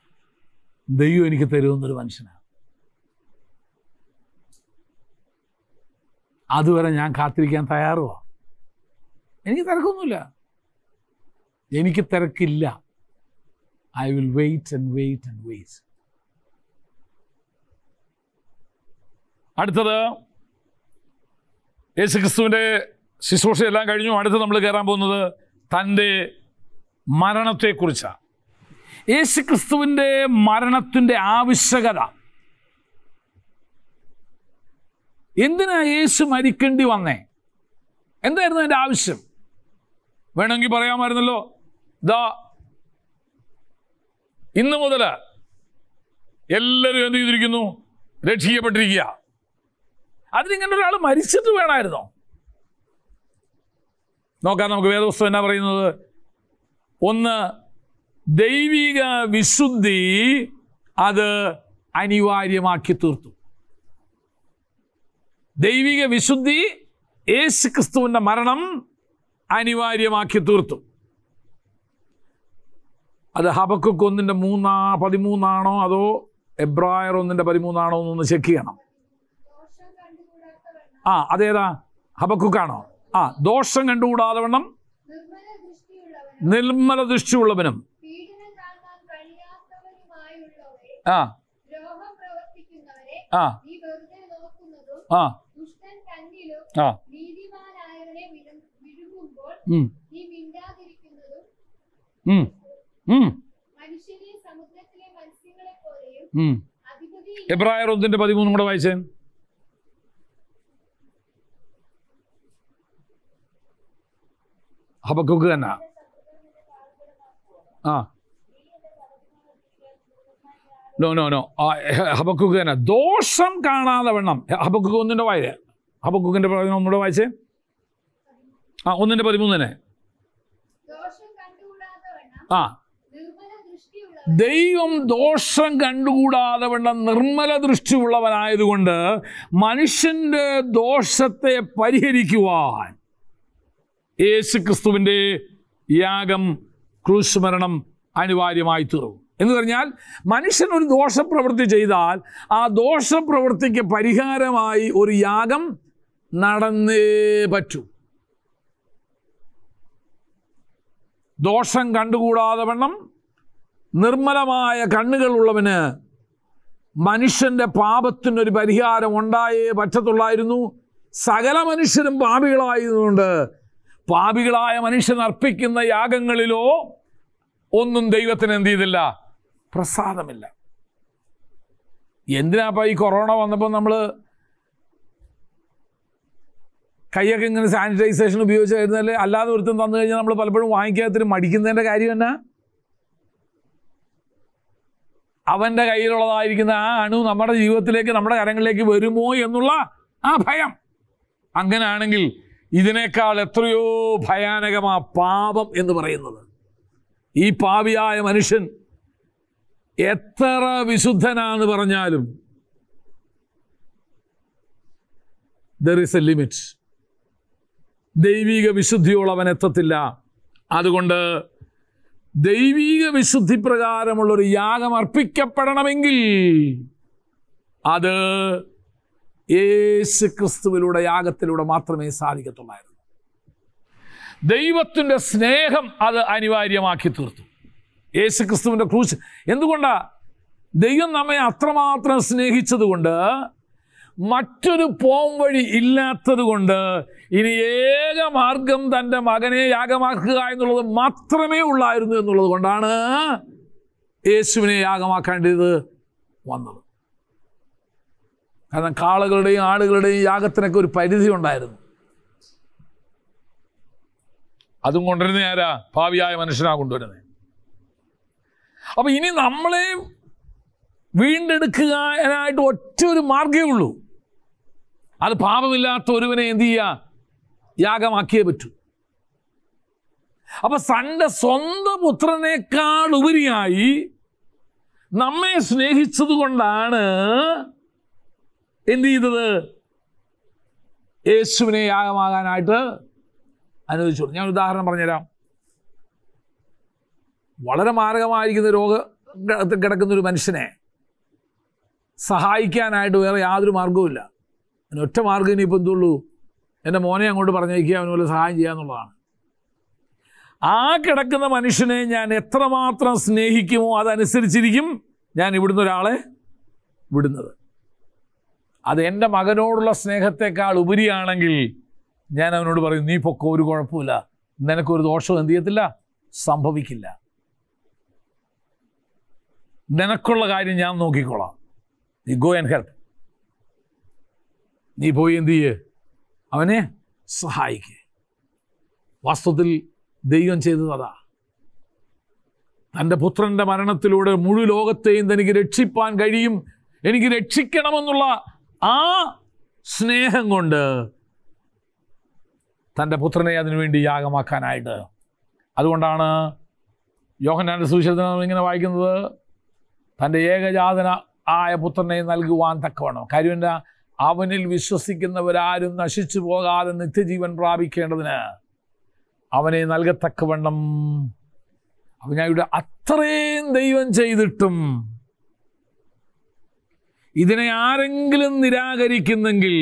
ദൈവം എനിക്ക് തരുമെന്നൊരു മനുഷ്യനാണ് അതുവരെ ഞാൻ കാത്തിരിക്കാൻ തയ്യാറുമാണ് എനിക്ക് തിരക്കൊന്നുമില്ല എനിക്ക് തിരക്കില്ല I will wait and wait and wait അടുത്തത് യേശു ക്രിസ്തുവിൻ്റെ ശുശ്രൂഷയെല്ലാം കഴിഞ്ഞു അടുത്ത് നമ്മൾ കയറാൻ പോകുന്നത് തൻ്റെ മരണത്തെക്കുറിച്ചാണ് യേശു ക്രിസ്തുവിൻ്റെ മരണത്തിൻ്റെ ആവശ്യകത എന്തിനാ യേശു മരിക്കേണ്ടി വന്നേ എന്തായിരുന്നു അതിൻ്റെ ആവശ്യം വേണമെങ്കിൽ പറയാമായിരുന്നല്ലോ ദാ ഇന്ന് മുതൽ എല്ലാവരും എന്ത് ചെയ്തിരിക്കുന്നു രക്ഷിക്കപ്പെട്ടിരിക്കുക അതിനിങ്ങനെ ഒരാൾ മരിച്ചിട്ട് വേണമായിരുന്നോ നോക്കാം നമുക്ക് വേദപുസ്തകം എന്നാ പറയുന്നത് ഒന്ന് ദൈവിക വിശുദ്ധി അത് അനിവാര്യമാക്കി തീർത്തു ദൈവിക വിശുദ്ധി യേശു ക്രിസ്തുവിൻ്റെ മരണം അനിവാര്യമാക്കി തീർത്തു അത് ഹബക്കുക്ക് ഒന്നിൻ്റെ മൂന്നാ പതിമൂന്നാണോ അതോ എബ്രായർ ഒന്നിൻ്റെ പതിമൂന്നാണോ എന്നൊന്ന് ചെക്ക് ചെയ്യണം ആ അതേതാ ഹബക്കുക്കാണോ ആ ദോഷം കണ്ടുകൂടാതെ വണ്ണം നിർമ്മല ദൃഷ്ടിയുള്ളവനും ആ ആ ആ ആ എബ്രായർ ഒന്നിന്റെ പതിമൂന്നും കൂടെ വായിച്ചേ ഹബക്കുക്ക് തന്നെ ആ നോ നോ നോ ഹബക്കുക്ക് തന്നെ ദോഷം കാണാതെ വണ്ണം ഹബക്കുക്ക് ഒന്നിൻ്റെ വായന ഹബക്കുക്കിൻ്റെ ഒന്നുകൂടെ വായിച്ചേ ആ ഒന്നിൻ്റെ പതിമൂന്ന് തന്നെ ആ ദൈവം ദോഷം കണ്ടുകൂടാതെ വേണ്ട നിർമ്മല ഉള്ളവനായതുകൊണ്ട് മനുഷ്യൻ്റെ ദോഷത്തെ പരിഹരിക്കുവാൻ യേശുക്രിസ്തുവിൻ്റെ യാഗം ക്രൂശ്മരണം അനിവാര്യമായി തീർന്നു എന്ന് പറഞ്ഞാൽ മനുഷ്യൻ ഒരു ദോഷപ്രവൃത്തി ചെയ്താൽ ആ ദോഷപ്രവൃത്തിക്ക് പരിഹാരമായി ഒരു യാഗം നടന്നേ പറ്റൂ ദോഷം കണ്ടുകൂടാതെ വണ്ണം നിർമ്മലമായ കണ്ണുകളുള്ളവന് മനുഷ്യൻ്റെ പാപത്തിനൊരു പരിഹാരം ഉണ്ടായേ പറ്റത്തുള്ളായിരുന്നു സകല മനുഷ്യരും പാപികളായതുകൊണ്ട് പാപികളായ മനുഷ്യൻ അർപ്പിക്കുന്ന യാഗങ്ങളിലോ ഒന്നും ദൈവത്തിന് എന്ത് ചെയ്തില്ല പ്രസാദമില്ല എന്തിനാപ്പോൾ ഈ കൊറോണ വന്നപ്പോൾ നമ്മൾ കൈയൊക്കെ ഇങ്ങനെ സാനിറ്റൈസേഷൻ ഉപയോഗിച്ച് അല്ലാതെ ഒരുത്തും തന്നു കഴിഞ്ഞാൽ നമ്മൾ പലപ്പോഴും വാങ്ങിക്കാത്തൊരു മടിക്കുന്നതിൻ്റെ കാര്യം തന്നെ അവൻ്റെ കയ്യിലുള്ളതായിരിക്കുന്ന ആ അണു നമ്മുടെ ജീവിതത്തിലേക്ക് നമ്മുടെ കരങ്ങളിലേക്ക് വരുമോ എന്നുള്ള ആ ഭയം അങ്ങനെയാണെങ്കിൽ ഇതിനേക്കാൾ എത്രയോ ഭയാനകമാ പാപം എന്ന് പറയുന്നത് ഈ പാപിയായ മനുഷ്യൻ എത്ര വിശുദ്ധനാന്ന് പറഞ്ഞാലും ദർ ഇസ് എ ലിമിറ്റ് ദൈവിക വിശുദ്ധിയോളം അവൻ എത്തത്തില്ല അതുകൊണ്ട് ദൈവിക വിശുദ്ധി പ്രകാരമുള്ളൊരു യാഗം അർപ്പിക്കപ്പെടണമെങ്കിൽ അത് യേശു ക്രിസ്തുവിലൂടെ യാഗത്തിലൂടെ മാത്രമേ സാധിക്കത്തുള്ളായിരുന്നു ദൈവത്തിൻ്റെ സ്നേഹം അത് അനിവാര്യമാക്കി തീർത്തു യേശു ക്രിസ്തുവിൻ്റെ ക്രൂശ് എന്തുകൊണ്ടാണ് ദൈവം നമ്മെ അത്രമാത്രം സ്നേഹിച്ചതുകൊണ്ട് മറ്റൊരു പോംവഴി ഇല്ലാത്തതുകൊണ്ട് ഇനി ഏക മാർഗം തൻ്റെ മകനെ യാഗമാക്കുക എന്നുള്ളത് മാത്രമേ ഉള്ളായിരുന്നു എന്നുള്ളത് കൊണ്ടാണ് യേശുവിനെ യാഗമാക്കേണ്ടത് വന്നത് കാരണം കാളകളുടെയും ആടുകളുടെയും യാഗത്തിനൊക്കെ ഒരു പരിധി ഉണ്ടായിരുന്നു അതും കൊണ്ടുവരുന്ന ആരാ ഭാവിയായ മനുഷ്യനാ കൊണ്ടുവരുന്നത് അപ്പോൾ ഇനി നമ്മളെ വീണ്ടെടുക്കാനായിട്ട് ഒറ്റ ഒരു മാർഗ്ഗമേ ഉള്ളൂ അത് പാപമില്ലാത്ത ഒരുവനെ എന്ത് ചെയ്യുക യാഗമാക്കിയേ പറ്റൂ അപ്പൊ തൻ്റെ സ്വന്തം പുത്രനേക്കാൾ ഉപരിയായി നമ്മെ സ്നേഹിച്ചത് കൊണ്ടാണ് എന്ത് ചെയ്തത് യേശുവിനെ യാഗമാകാനായിട്ട് അനുവദിച്ചു ഞാൻ ഉദാഹരണം പറഞ്ഞുതരാം വളരെ മാരകമായിരിക്കുന്ന രോഗ കിടക്കുന്ന ഒരു മനുഷ്യനെ സഹായിക്കാനായിട്ട് വേറെ യാതൊരു മാർഗവുമില്ല ഒറ്റ മാർഗം ഇനിയിപ്പോൾ എന്തുള്ളൂ എൻ്റെ മോനെ അങ്ങോട്ട് പറഞ്ഞേക്കുക അവന് പോലെ സഹായം ചെയ്യുക എന്നുള്ളതാണ് ആ കിടക്കുന്ന മനുഷ്യനെ ഞാൻ എത്രമാത്രം സ്നേഹിക്കുമോ അതനുസരിച്ചിരിക്കും ഞാൻ ഇവിടുന്ന് ഒരാളെ വിടുന്നത് അത് എൻ്റെ മകനോടുള്ള സ്നേഹത്തെക്കാൾ ഉപരിയാണെങ്കിൽ ഞാൻ അവനോട് പറയും നീ പൊക്കോ ഒരു കുഴപ്പമില്ല നിനക്കൊരു ദോഷവും എന്ത് ചെയ്യത്തില്ല സംഭവിക്കില്ല നിനക്കുള്ള കാര്യം ഞാൻ നോക്കിക്കോളാം നീ ഗോ ആൻഡ് ഹെൽപ്പ് നീ പോയി എന്ത് ചെയ്യേ അവനെ സഹായിക്കുക വാസ്തവത്തിൽ ദൈവം ചെയ്തത് അതാ തൻ്റെ പുത്രൻ്റെ മരണത്തിലൂടെ മുഴു ലോകത്തെയും തനിക്ക് രക്ഷിപ്പാൻ കഴിയും എനിക്ക് രക്ഷിക്കണമെന്നുള്ള ആ സ്നേഹം കൊണ്ട് തൻ്റെ പുത്രനെ അതിനുവേണ്ടി യാഗമാക്കാനായിട്ട് അതുകൊണ്ടാണ് യോഹനാന്റെ സുവിശേഷം ഇങ്ങനെ വായിക്കുന്നത് തൻ്റെ ഏകജാതന ആയ പുത്രനെ നൽകുവാൻ തക്കവണ്ണം കാര്യം എന്താ അവനിൽ വിശ്വസിക്കുന്നവരാരും നശിച്ചു പോകാതെ നിത്യജീവൻ പ്രാപിക്കേണ്ടതിന് അവനെ നൽകത്തക്കവണ്ണം അവൻ ഞങ്ങളുടെ അത്രയും ദൈവം ചെയ്തിട്ടും ഇതിനെ ആരെങ്കിലും നിരാകരിക്കുന്നെങ്കിൽ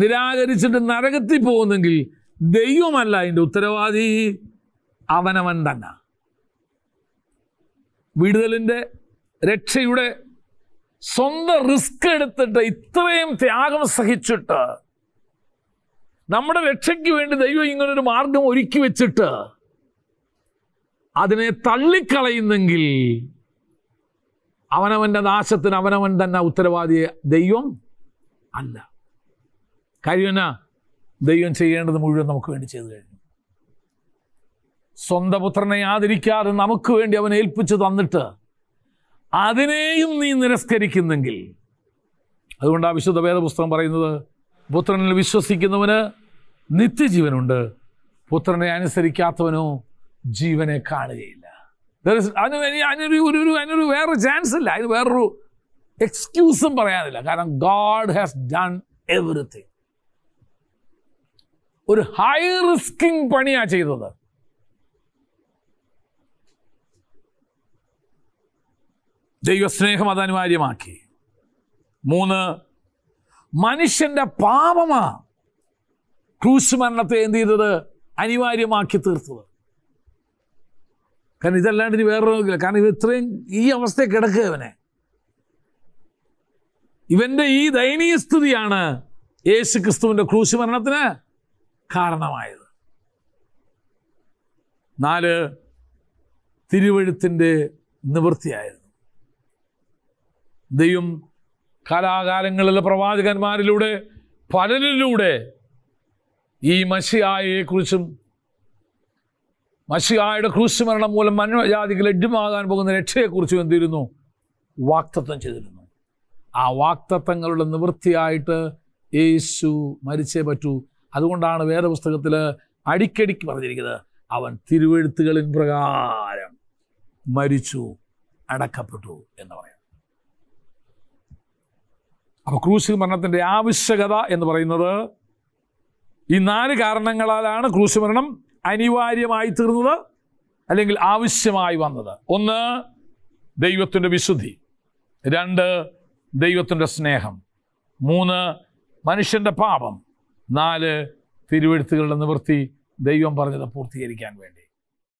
നിരാകരിച്ചിട്ട് നരകത്തിൽ പോകുന്നെങ്കിൽ ദൈവമല്ല അതിൻ്റെ ഉത്തരവാദി അവനവൻ തന്നെ വിടുതലിൻ്റെ രക്ഷയുടെ സ്വന്തം റിസ്ക് എടുത്തിട്ട് ഇത്രയും ത്യാഗം സഹിച്ചിട്ട് നമ്മുടെ രക്ഷയ്ക്ക് വേണ്ടി ദൈവം ഇങ്ങനൊരു മാർഗം ഒരുക്കി വെച്ചിട്ട് അതിനെ തള്ളിക്കളയുന്നെങ്കിൽ അവനവൻ്റെ നാശത്തിന് അവനവൻ തന്നെ ഉത്തരവാദിയെ ദൈവം അല്ല കഴിയുന്ന ദൈവം ചെയ്യേണ്ടത് മുഴുവൻ നമുക്ക് വേണ്ടി ചെയ്തു കഴിഞ്ഞു സ്വന്തം പുത്രനെ ആദരിക്കാതെ നമുക്ക് വേണ്ടി അവൻ ഏൽപ്പിച്ചു തന്നിട്ട് അതിനെയും നീ നിരസ്കരിക്കുന്നെങ്കിൽ അതുകൊണ്ട് ആ വിശുദ്ധ വേദപുസ്തകം പറയുന്നത് പുത്രനിൽ വിശ്വസിക്കുന്നവന് നിത്യജീവനുണ്ട് പുത്രനെ അനുസരിക്കാത്തവനോ ജീവനെ കാണുകയില്ല അതിനൊരു ഒരു ഒരു അതിനൊരു വേറെ ചാൻസ് ഇല്ല അതിന് വേറൊരു എക്സ്ക്യൂസും പറയാനില്ല കാരണം ഗാഡ് ഹാസ് ഡൺ എവറിത്തിങ് ഒരു ഹൈ റിസ്കിങ് പണിയാണ് ചെയ്തത് ദൈവസ്നേഹം അത് അനിവാര്യമാക്കി മൂന്ന് മനുഷ്യൻ്റെ പാപമാ ക്രൂശ് മരണത്തെ എന്ത് ചെയ്തത് അനിവാര്യമാക്കി തീർത്തത് കാരണം ഇതല്ലാണ്ട് ഇനി വേറൊരു കാരണം ഇവ ഇത്രയും ഈ അവസ്ഥയെ കിടക്കുക ഇവനെ ഇവൻ്റെ ഈ ദയനീയ സ്ഥിതിയാണ് യേശു ക്രിസ്തുവിൻ്റെ ക്രൂശ് മരണത്തിന് കാരണമായത് നാല് തിരുവഴുത്തിൻ്റെ നിവൃത്തിയായത് ദൈവം കലാകാലങ്ങളിൽ പ്രവാചകന്മാരിലൂടെ പലരിലൂടെ ഈ മഷിയായെക്കുറിച്ചും മഷിയായുടെ ക്രൂശ്മരണം മൂലം മനുജാതികൾ ലഡ്യമാകാൻ പോകുന്ന രക്ഷയെക്കുറിച്ചും എന്തിരുന്നു വാക്തത്വം ചെയ്തിരുന്നു ആ വാക്തത്വങ്ങളുടെ നിവൃത്തിയായിട്ട് യേശു മരിച്ചേ പറ്റൂ അതുകൊണ്ടാണ് വേദപുസ്തകത്തിൽ അടിക്കടിക്ക് പറഞ്ഞിരിക്കുന്നത് അവൻ തിരുവെഴുത്തുകളിൻ പ്രകാരം മരിച്ചു അടക്കപ്പെട്ടു എന്ന് പറയുന്നത് അപ്പോൾ ക്രൂശിത മരണത്തിൻ്റെ ആവശ്യകത എന്ന് പറയുന്നത് ഈ നാല് കാരണങ്ങളാലാണ് ക്രൂശ് മരണം അനിവാര്യമായി തീർന്നത് അല്ലെങ്കിൽ ആവശ്യമായി വന്നത് ഒന്ന് ദൈവത്തിൻ്റെ വിശുദ്ധി രണ്ട് ദൈവത്തിൻ്റെ സ്നേഹം മൂന്ന് മനുഷ്യൻ്റെ പാപം നാല് തിരുവെഴുത്തുകളുടെ നിവൃത്തി ദൈവം പറഞ്ഞത് പൂർത്തീകരിക്കാൻ വേണ്ടി